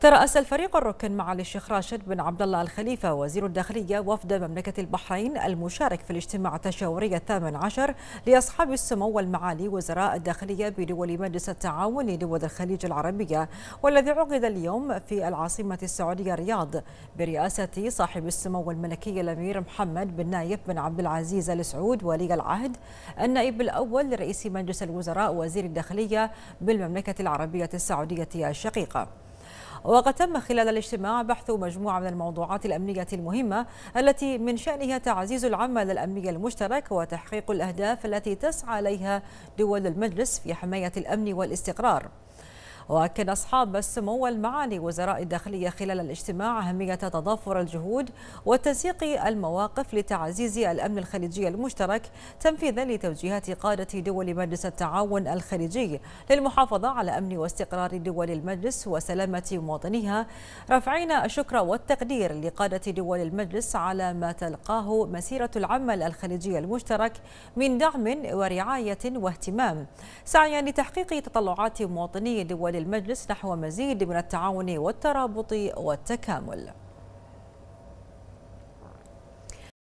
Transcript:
ترأس الفريق الركن مع الشيخ راشد بن عبد الله الخليفة وزير الداخلية وفد مملكة البحرين المشارك في الاجتماع التشاوري الثامن عشر لأصحاب السمو والمعالي وزراء الداخلية بدول مجلس التعاون لدول الخليج العربية والذي عقد اليوم في العاصمة السعودية الرياض برئاسة صاحب السمو الملكي الأمير محمد بن نايف بن عبد العزيز آل سعود ولي العهد النائب الأول لرئيس مجلس الوزراء وزير الداخلية بالمملكة العربية السعودية الشقيقة وقد تم خلال الاجتماع بحث مجموعة من الموضوعات الأمنية المهمة التي من شأنها تعزيز العمل الأمني المشترك وتحقيق الأهداف التي تسعى إليها دول المجلس في حماية الأمن والاستقرار وأكد أصحاب السمو والمعالي وزراء الداخلية خلال الاجتماع أهمية تضافر الجهود وتنسيق المواقف لتعزيز الأمن الخليجي المشترك تنفيذا لتوجيهات قادة دول مجلس التعاون الخليجي للمحافظة على أمن واستقرار دول المجلس وسلامة مواطنيها رافعين الشكر والتقدير لقادة دول المجلس على ما تلقاه مسيرة العمل الخليجي المشترك من دعم ورعاية واهتمام سعيا لتحقيق تطلعات مواطني دول للمجلس نحو مزيد من التعاون والترابط والتكامل